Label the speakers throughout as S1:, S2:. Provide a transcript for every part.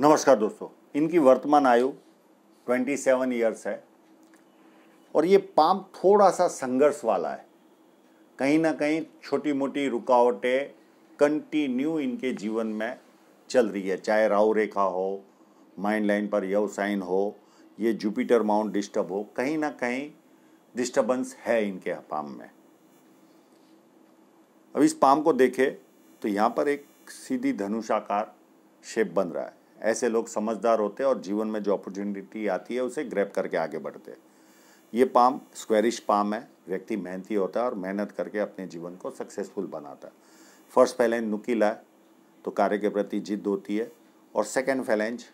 S1: नमस्कार दोस्तों इनकी वर्तमान आयु 27 सेवन ईयर्स है और ये पाम थोड़ा सा संघर्ष वाला है कहीं ना कहीं छोटी मोटी रुकावटें कंटिन्यू इनके जीवन में चल रही है चाहे राहु रेखा हो माइंड लाइन पर यव साइन हो ये जुपिटर माउंट डिस्टर्ब हो कहीं ना कहीं डिस्टर्बेंस है इनके पाम में अब इस पाम को देखें तो यहाँ पर एक सीधी धनुषाकार शेप बन रहा है ऐसे लोग समझदार होते हैं और जीवन में जो अपॉर्चुनिटी आती है उसे ग्रैप करके आगे बढ़ते हैं ये पाम स्क्वेरिश पाम है व्यक्ति मेहनती होता है और मेहनत करके अपने जीवन को सक्सेसफुल बनाता है फर्स्ट फैलेंज नुकीला है तो कार्य के प्रति जिद होती है और सेकेंड फैलेंज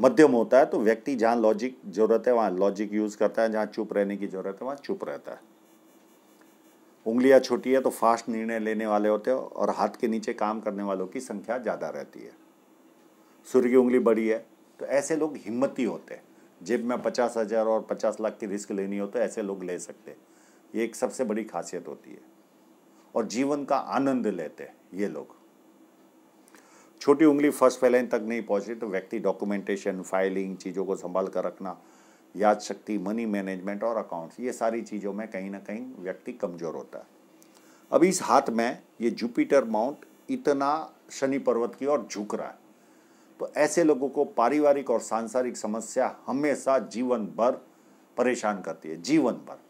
S1: मध्यम होता है तो व्यक्ति जहाँ लॉजिक जरूरत है वहाँ लॉजिक यूज़ करता है जहाँ चुप रहने की जरूरत है वहाँ चुप रहता है उंगलियाँ छोटी है तो फास्ट निर्णय लेने वाले होते हैं और हाथ के नीचे काम करने वालों की संख्या ज़्यादा रहती है सूर्य की उंगली बड़ी है तो ऐसे लोग हिम्मती होते हैं जेब में पचास हज़ार और पचास लाख की रिस्क लेनी हो तो ऐसे लोग ले सकते हैं ये एक सबसे बड़ी खासियत होती है और जीवन का आनंद लेते हैं ये लोग छोटी उंगली फर्स्ट फैलाइन तक नहीं पहुंची तो व्यक्ति डॉक्यूमेंटेशन फाइलिंग चीज़ों को संभाल कर रखना याद शक्ति मनी मैनेजमेंट और अकाउंट्स ये सारी चीज़ों में कहीं ना कहीं व्यक्ति कमज़ोर होता है अब इस हाथ में ये जुपिटर माउंट इतना शनि पर्वत की ओर झुक रहा है तो ऐसे लोगों को पारिवारिक और सांसारिक समस्या हमेशा जीवन भर परेशान करती है जीवन भर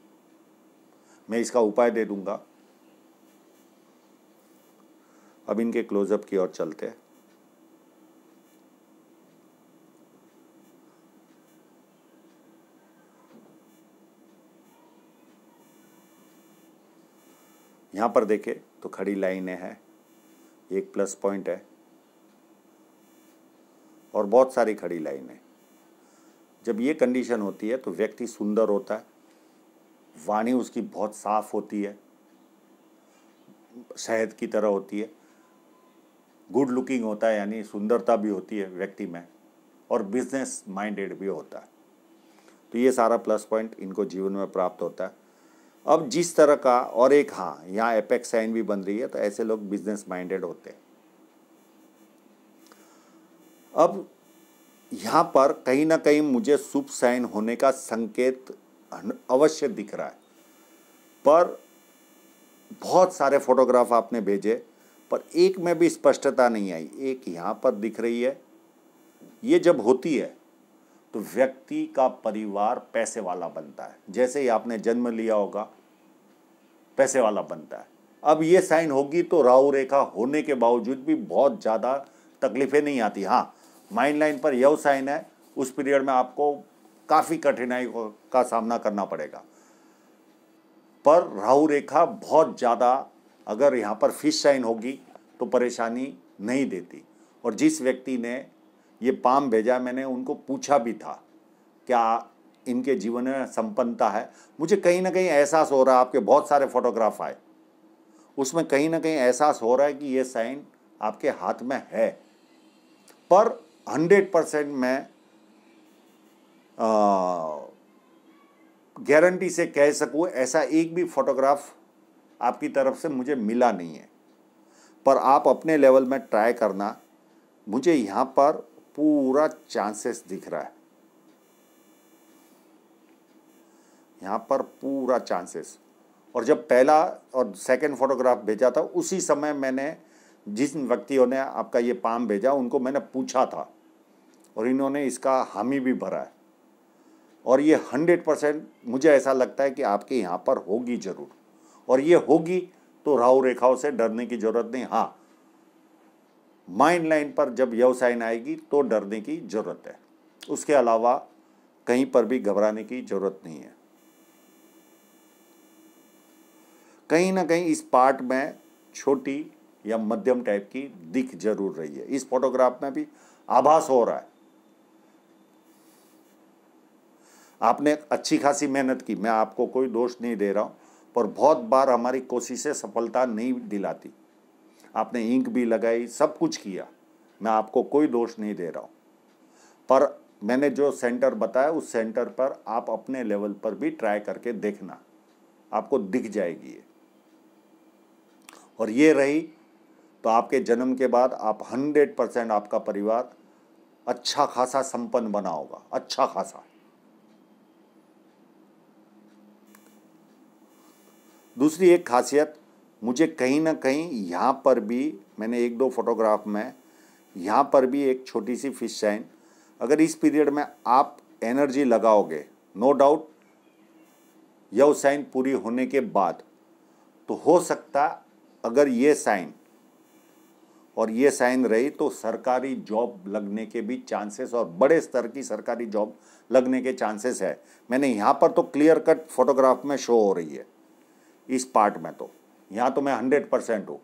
S1: मैं इसका उपाय दे दूंगा अब इनके क्लोजअप की ओर चलते हैं यहाँ पर देखे तो खड़ी लाइनें हैं एक प्लस पॉइंट है और बहुत सारी खड़ी लाइनें जब ये कंडीशन होती है तो व्यक्ति सुंदर होता है वाणी उसकी बहुत साफ होती है शहद की तरह होती है गुड लुकिंग होता है यानी सुंदरता भी होती है व्यक्ति में और बिजनेस माइंडेड भी होता है तो ये सारा प्लस पॉइंट इनको जीवन में प्राप्त होता है अब जिस तरह का और एक हाँ यहाँ एपेक्स साइन भी बन रही है तो ऐसे लोग बिजनेस माइंडेड होते हैं अब यहाँ पर कहीं ना कहीं मुझे शुभ साइन होने का संकेत अवश्य दिख रहा है पर बहुत सारे फोटोग्राफ आपने भेजे पर एक में भी स्पष्टता नहीं आई एक यहाँ पर दिख रही है ये जब होती है तो व्यक्ति का परिवार पैसे वाला बनता है जैसे ही आपने जन्म लिया होगा पैसे वाला बनता है अब ये साइन होगी तो राहु रेखा होने के बावजूद भी बहुत ज़्यादा तकलीफ़ें नहीं आती हाँ माइंड लाइन पर यव साइन है उस पीरियड में आपको काफ़ी कठिनाई का सामना करना पड़ेगा पर राहु रेखा बहुत ज़्यादा अगर यहाँ पर फिश साइन होगी तो परेशानी नहीं देती और जिस व्यक्ति ने ये पाम भेजा मैंने उनको पूछा भी था क्या इनके जीवन में संपन्नता है मुझे कहीं ना कहीं एहसास हो रहा है आपके बहुत सारे फोटोग्राफ आए उसमें कहीं ना कहीं एहसास हो रहा है कि ये साइन आपके हाथ में है पर हंड्रेड परसेंट मैं गारंटी से कह सकूँ ऐसा एक भी फोटोग्राफ आपकी तरफ से मुझे मिला नहीं है पर आप अपने लेवल में ट्राई करना मुझे यहाँ पर पूरा चांसेस दिख रहा है यहाँ पर पूरा चांसेस और जब पहला और सेकंड फोटोग्राफ भेजा था उसी समय मैंने जिन व्यक्तियों ने आपका ये पाम भेजा उनको मैंने पूछा था और इन्होंने इसका हामी भी भरा है और ये हंड्रेड परसेंट मुझे ऐसा लगता है कि आपके यहाँ पर होगी जरूर और ये होगी तो राहु रेखाओं से डरने की जरूरत नहीं हाँ माइंड लाइन पर जब व्यवसायन आएगी तो डरने की जरूरत है उसके अलावा कहीं पर भी घबराने की जरूरत नहीं है कहीं ना कहीं इस पार्ट में छोटी या मध्यम टाइप की दिख जरूर रही है इस फोटोग्राफ में भी आभास हो रहा है आपने अच्छी खासी मेहनत की मैं आपको कोई दोष नहीं दे रहा हूं पर बहुत बार हमारी कोशिशें सफलता नहीं दिलाती आपने इंक भी लगाई सब कुछ किया मैं आपको कोई दोष नहीं दे रहा हूं पर मैंने जो सेंटर बताया उस सेंटर पर आप अपने लेवल पर भी ट्राई करके देखना आपको दिख जाएगी ये और ये रही तो आपके जन्म के बाद आप हंड्रेड परसेंट आपका परिवार अच्छा खासा संपन्न बना होगा अच्छा खासा दूसरी एक खासियत मुझे कहीं ना कहीं यहाँ पर भी मैंने एक दो फोटोग्राफ में यहाँ पर भी एक छोटी सी फिश साइन अगर इस पीरियड में आप एनर्जी लगाओगे नो डाउट यह साइन पूरी होने के बाद तो हो सकता अगर ये साइन और ये साइन रही तो सरकारी जॉब लगने के भी चांसेस और बड़े स्तर की सरकारी जॉब लगने के चांसेस है मैंने यहाँ पर तो क्लियर कट फोटोग्राफ में शो हो रही है इस पार्ट में तो यहाँ तो मैं हंड्रेड परसेंट हूँ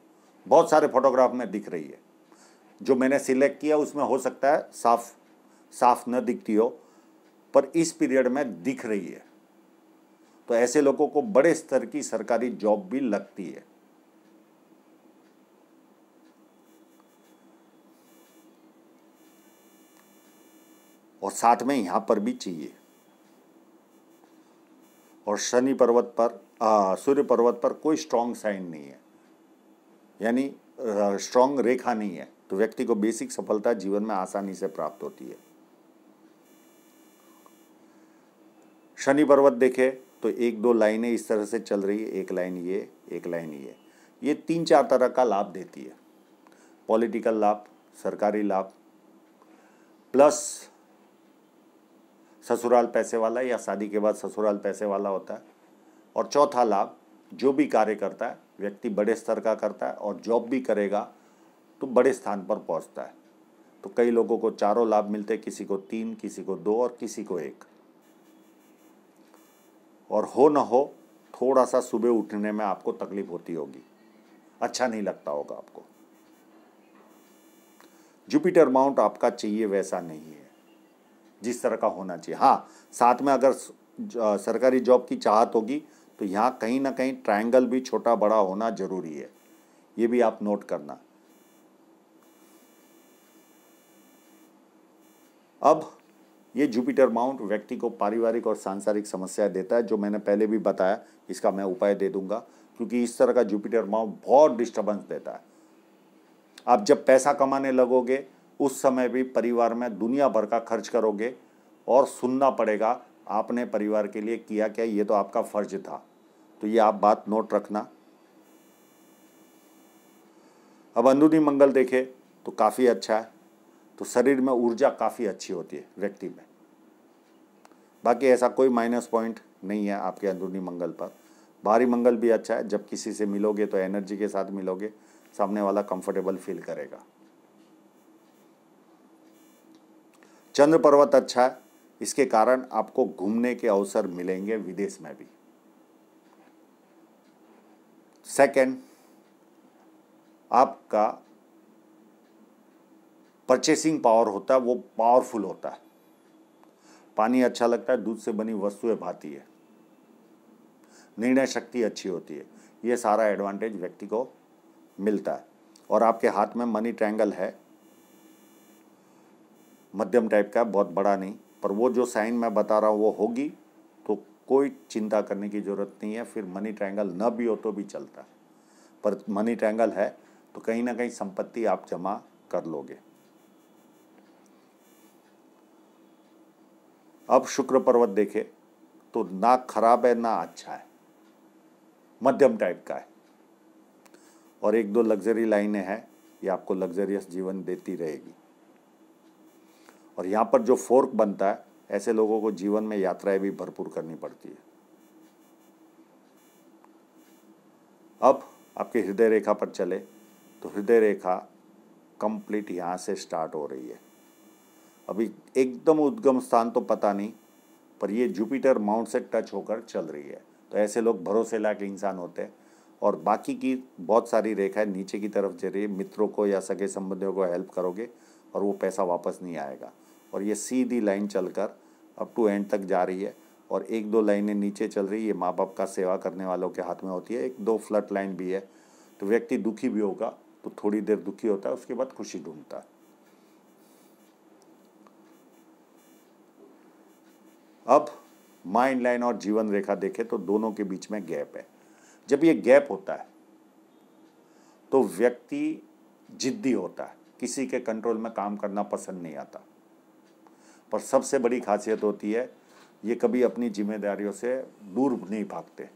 S1: बहुत सारे फोटोग्राफ में दिख रही है जो मैंने सिलेक्ट किया उसमें हो सकता है साफ साफ न दिखती हो पर इस पीरियड में दिख रही है तो ऐसे लोगों को बड़े स्तर की सरकारी जॉब भी लगती है और साथ में यहाँ पर भी चाहिए और शनि पर्वत पर सूर्य पर्वत पर कोई स्ट्रांग साइन नहीं है यानी स्ट्रांग रेखा नहीं है तो व्यक्ति को बेसिक सफलता जीवन में आसानी से प्राप्त होती है शनि पर्वत देखे तो एक दो लाइनें इस तरह से चल रही है एक लाइन ये एक लाइन ये ये तीन चार तरह का लाभ देती है पॉलिटिकल लाभ सरकारी लाभ प्लस ससुराल पैसे वाला या शादी के बाद ससुराल पैसे वाला होता है और चौथा लाभ जो भी कार्य करता है व्यक्ति बड़े स्तर का करता है और जॉब भी करेगा तो बड़े स्थान पर पहुंचता है तो कई लोगों को चारों लाभ मिलते हैं किसी को तीन किसी को दो और किसी को एक और हो ना हो थोड़ा सा सुबह उठने में आपको तकलीफ होती होगी अच्छा नहीं लगता होगा आपको जुपिटर माउंट आपका चाहिए वैसा नहीं है जिस तरह का होना चाहिए हाँ साथ में अगर सरकारी जॉब की चाहत होगी तो यहाँ कहीं ना कहीं ट्रायंगल भी छोटा बड़ा होना जरूरी है ये भी आप नोट करना अब ये जुपिटर माउंट व्यक्ति को पारिवारिक और सांसारिक समस्याएं देता है जो मैंने पहले भी बताया इसका मैं उपाय दे दूंगा क्योंकि इस तरह का जुपिटर माउंट बहुत डिस्टर्बेंस देता है आप जब पैसा कमाने लगोगे उस समय भी परिवार में दुनिया भर का खर्च करोगे और सुनना पड़ेगा आपने परिवार के लिए किया क्या ये तो आपका फर्ज था तो ये आप बात नोट रखना अब अंदरूनी मंगल देखे तो काफ़ी अच्छा है तो शरीर में ऊर्जा काफ़ी अच्छी होती है व्यक्ति में बाकी ऐसा कोई माइनस पॉइंट नहीं है आपके अंदरूनी मंगल पर बाहरी मंगल भी अच्छा है जब किसी से मिलोगे तो एनर्जी के साथ मिलोगे सामने वाला कंफर्टेबल फील करेगा चंद्र पर्वत अच्छा है इसके कारण आपको घूमने के अवसर मिलेंगे विदेश में भी सेकंड आपका परचेसिंग पावर होता है वो पावरफुल होता है पानी अच्छा लगता है दूध से बनी वस्तुएं भाती है निर्णय शक्ति अच्छी होती है ये सारा एडवांटेज व्यक्ति को मिलता है और आपके हाथ में मनी ट्रैंगल है मध्यम टाइप का बहुत बड़ा नहीं पर वो जो साइन मैं बता रहा हूँ वो होगी तो कोई चिंता करने की ज़रूरत नहीं है फिर मनी ट्रायंगल न भी हो तो भी चलता है पर मनी ट्रायंगल है तो कहीं ना कहीं संपत्ति आप जमा कर लोगे अब शुक्र पर्वत देखे तो ना खराब है ना अच्छा है मध्यम टाइप का है और एक दो लग्जरी लाइनें हैं ये आपको लग्जरियस जीवन देती रहेगी और यहाँ पर जो फोर्क बनता है ऐसे लोगों को जीवन में यात्राएं भी भरपूर करनी पड़ती है अब आपकी हृदय रेखा पर चले तो हृदय रेखा कंप्लीट यहाँ से स्टार्ट हो रही है अभी एकदम उद्गम स्थान तो पता नहीं पर ये जुपिटर माउंट से टच होकर चल रही है तो ऐसे लोग भरोसे लायक इंसान होते हैं और बाकी की बहुत सारी रेखाएं नीचे की तरफ जा रही है मित्रों को या सगे संबंधियों को हेल्प करोगे और वो पैसा वापस नहीं आएगा और ये सीधी लाइन चलकर अप टू एंड तक जा रही है और एक दो लाइनें नीचे चल रही है ये माँ बाप का सेवा करने वालों के हाथ में होती है एक दो फ्लट लाइन भी है तो व्यक्ति दुखी भी होगा तो थोड़ी देर दुखी होता है उसके बाद खुशी ढूंढता है अब माइंड लाइन और जीवन रेखा देखें तो दोनों के बीच में गैप है जब ये गैप होता है तो व्यक्ति जिद्दी होता है किसी के कंट्रोल में काम करना पसंद नहीं आता पर सबसे बड़ी खासियत होती है ये कभी अपनी जिम्मेदारियों से दूर नहीं भागते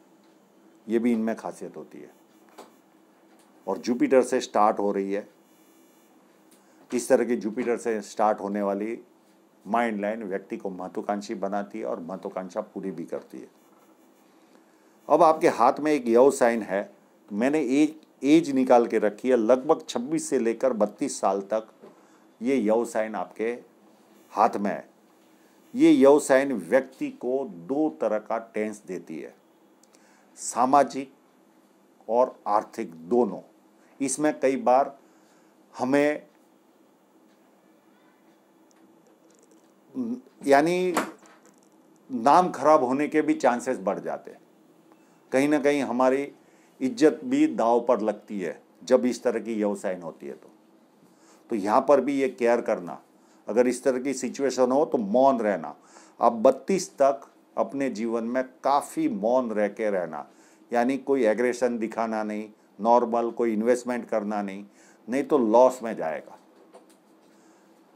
S1: ये भी इनमें खासियत होती है और जुपिटर से स्टार्ट हो रही है इस तरह की जुपिटर से स्टार्ट होने वाली माइंड लाइन व्यक्ति को महत्वाकांक्षी बनाती है और महत्वाकांक्षा पूरी भी करती है अब आपके हाथ में एक यव साइन है मैंने एक एज निकाल के रखी है लगभग 26 से लेकर 32 साल तक ये यव साइन आपके हाथ में है ये यवसाइन व्यक्ति को दो तरह का टेंस देती है सामाजिक और आर्थिक दोनों इसमें कई बार हमें यानी नाम खराब होने के भी चांसेस बढ़ जाते हैं कहीं ना कहीं हमारी इज्जत भी दाव पर लगती है जब इस तरह की यौसाइन होती है तो तो यहाँ पर भी ये केयर करना अगर इस तरह की सिचुएशन हो तो मौन रहना आप बत्तीस तक अपने जीवन में काफ़ी मौन रह के रहना यानी कोई एग्रेशन दिखाना नहीं नॉर्मल कोई इन्वेस्टमेंट करना नहीं नहीं तो लॉस में जाएगा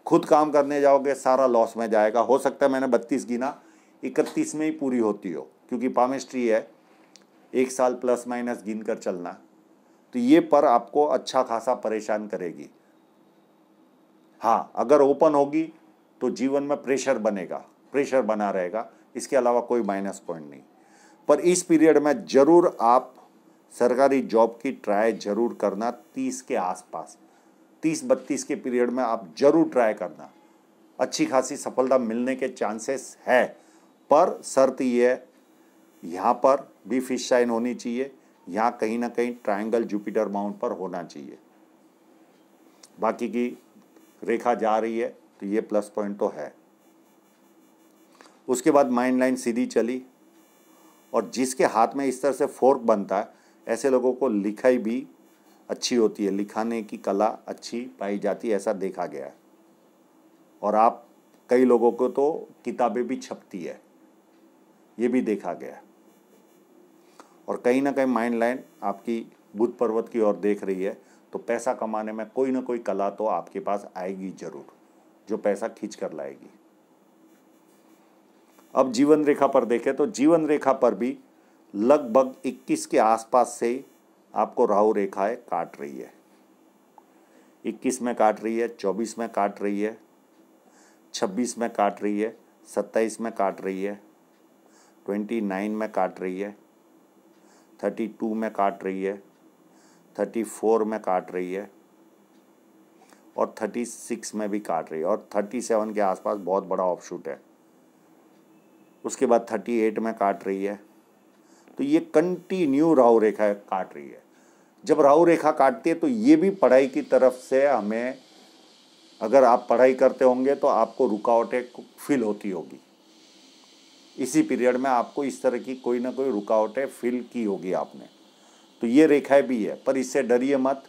S1: खुद काम करने जाओगे सारा लॉस में जाएगा हो सकता है मैंने बत्तीस गिना इकतीस में ही पूरी होती हो क्योंकि पामिस्ट्री है एक साल प्लस माइनस गिन कर चलना तो ये पर आपको अच्छा खासा परेशान करेगी हाँ अगर ओपन होगी तो जीवन में प्रेशर बनेगा प्रेशर बना रहेगा इसके अलावा कोई माइनस पॉइंट नहीं पर इस पीरियड में ज़रूर आप सरकारी जॉब की ट्राई ज़रूर करना तीस के आसपास तीस बत्तीस के पीरियड में आप ज़रूर ट्राई करना अच्छी खासी सफलता मिलने के चांसेस है पर शर्त ये है यहाँ पर भी फिश साइन होनी चाहिए यहाँ कहीं ना कहीं ट्रायंगल जुपिटर माउंट पर होना चाहिए बाकी की रेखा जा रही है तो ये प्लस पॉइंट तो है उसके बाद माइंड लाइन सीधी चली और जिसके हाथ में इस तरह से फोर्क बनता है ऐसे लोगों को लिखाई भी अच्छी होती है लिखाने की कला अच्छी पाई जाती है ऐसा देखा गया है और आप कई लोगों को तो किताबें भी छपती है ये भी देखा गया है और कहीं ना कहीं माइंड लाइन आपकी बुध पर्वत की ओर देख रही है तो पैसा कमाने में कोई ना कोई कला तो आपके पास आएगी जरूर जो पैसा खींच कर लाएगी अब जीवन रेखा पर देखें तो जीवन रेखा पर भी लगभग 21 के आसपास से आपको राहु रेखाएं काट रही है 21 में काट रही है 24 में काट रही है 26 में काट रही है 27 में काट रही है 29 में काट रही है 32 में काट रही है थर्टी फोर में काट रही है और थर्टी सिक्स में भी काट रही है और थर्टी सेवन के आसपास बहुत बड़ा शूट है उसके बाद थर्टी एट में काट रही है तो ये कंटिन्यू राहु रेखा काट रही है जब राहु रेखा काटती है तो ये भी पढ़ाई की तरफ से हमें अगर आप पढ़ाई करते होंगे तो आपको रुकावटें फील होती होगी इसी पीरियड में आपको इस तरह की कोई ना कोई रुकावटें फील की होगी आपने तो ये रेखाएं भी है पर इससे डरिए मत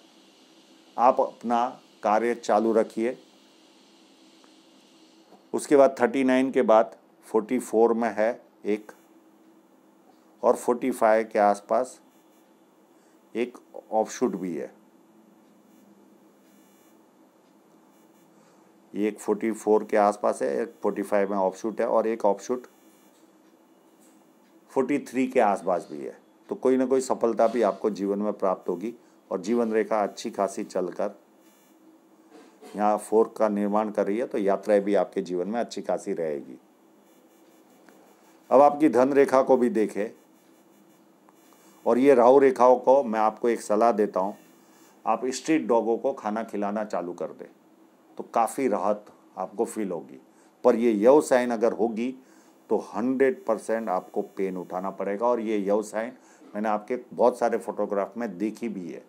S1: आप अपना कार्य चालू रखिए उसके बाद थर्टी नाइन के बाद फोर्टी फोर में है एक और फोर्टी फाइव के आसपास एक ऑफशूट भी है ये एक फोर्टी फोर के आसपास है एक फोर्टी फाइव में ऑफशूट है और एक ऑफशूट फोर्टी थ्री के आसपास भी है तो कोई ना कोई सफलता भी आपको जीवन में प्राप्त होगी और जीवन रेखा अच्छी खासी चलकर यहाँ फोर्क का निर्माण कर रही है तो यात्राएं भी आपके जीवन में अच्छी खासी रहेगी अब आपकी धन रेखा को भी देखें और ये राहु रेखाओं को मैं आपको एक सलाह देता हूँ आप स्ट्रीट डॉगों को खाना खिलाना चालू कर दें तो काफ़ी राहत आपको फील होगी पर ये यव साइन अगर होगी तो हंड्रेड परसेंट आपको पेन उठाना पड़ेगा और ये यव साइन मैंने आपके बहुत सारे फोटोग्राफ में देखी भी है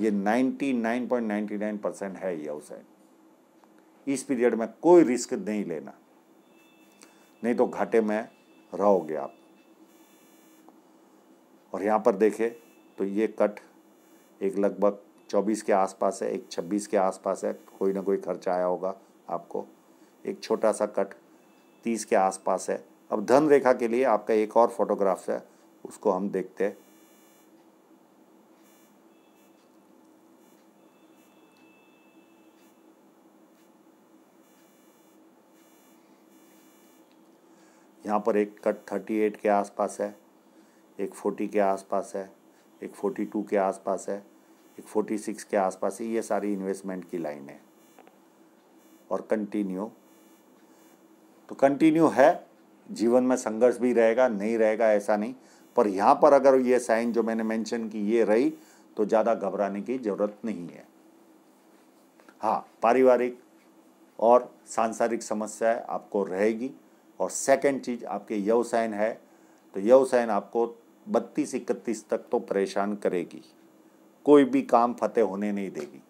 S1: ये 99.99 परसेंट है ये हुसैन इस पीरियड में कोई रिस्क नहीं लेना नहीं तो घाटे में रहोगे आप और यहाँ पर देखें तो ये कट एक लगभग 24 के आसपास है एक 26 के आसपास है कोई ना कोई खर्चा आया होगा आपको एक छोटा सा कट 30 के आसपास है अब धन रेखा के लिए आपका एक और फोटोग्राफ है उसको हम देखते हैं यहाँ पर एक कट थर्टी एट के आसपास है एक फोर्टी के आसपास है एक फोर्टी टू के आसपास है एक फोर्टी सिक्स के आसपास है ये सारी इन्वेस्टमेंट की लाइन है और कंटिन्यू तो कंटिन्यू है जीवन में संघर्ष भी रहेगा नहीं रहेगा ऐसा नहीं पर यहाँ पर अगर ये साइन जो मैंने मेंशन की ये रही तो ज़्यादा घबराने की ज़रूरत नहीं है हाँ पारिवारिक और सांसारिक समस्याएं आपको रहेगी और सेकंड चीज़ आपके साइन है तो यव साइन आपको बत्तीस इकतीस तक तो परेशान करेगी कोई भी काम फतेह होने नहीं देगी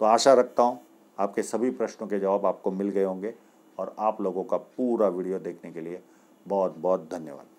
S1: तो आशा रखता हूँ आपके सभी प्रश्नों के जवाब आपको मिल गए होंगे और आप लोगों का पूरा वीडियो देखने के लिए बहुत बहुत धन्यवाद